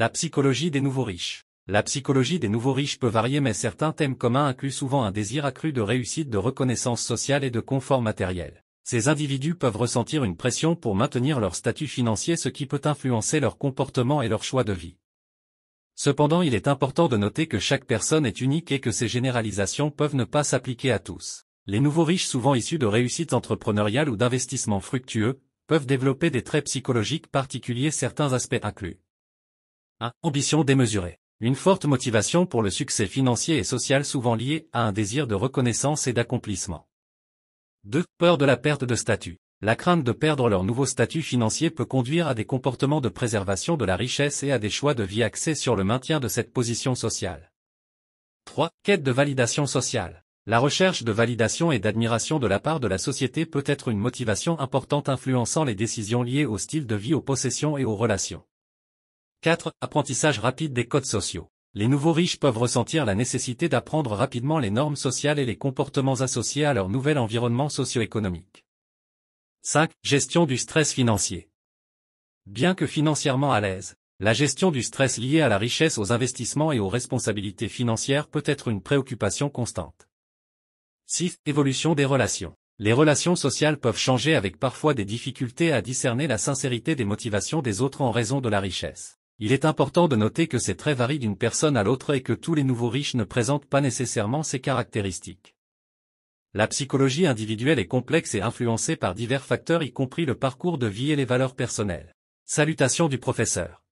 La psychologie des nouveaux riches. La psychologie des nouveaux riches peut varier mais certains thèmes communs incluent souvent un désir accru de réussite, de reconnaissance sociale et de confort matériel. Ces individus peuvent ressentir une pression pour maintenir leur statut financier ce qui peut influencer leur comportement et leur choix de vie. Cependant il est important de noter que chaque personne est unique et que ces généralisations peuvent ne pas s'appliquer à tous. Les nouveaux riches souvent issus de réussites entrepreneuriales ou d'investissements fructueux, peuvent développer des traits psychologiques particuliers certains aspects inclus. 1. Ambition démesurée. Une forte motivation pour le succès financier et social souvent liée à un désir de reconnaissance et d'accomplissement. 2. Peur de la perte de statut. La crainte de perdre leur nouveau statut financier peut conduire à des comportements de préservation de la richesse et à des choix de vie axés sur le maintien de cette position sociale. 3. Quête de validation sociale. La recherche de validation et d'admiration de la part de la société peut être une motivation importante influençant les décisions liées au style de vie, aux possessions et aux relations. 4. Apprentissage rapide des codes sociaux. Les nouveaux riches peuvent ressentir la nécessité d'apprendre rapidement les normes sociales et les comportements associés à leur nouvel environnement socio-économique. 5. Gestion du stress financier. Bien que financièrement à l'aise, la gestion du stress lié à la richesse aux investissements et aux responsabilités financières peut être une préoccupation constante. 6. Évolution des relations. Les relations sociales peuvent changer avec parfois des difficultés à discerner la sincérité des motivations des autres en raison de la richesse. Il est important de noter que ces traits varient d'une personne à l'autre et que tous les nouveaux riches ne présentent pas nécessairement ces caractéristiques. La psychologie individuelle est complexe et influencée par divers facteurs y compris le parcours de vie et les valeurs personnelles. Salutations du professeur.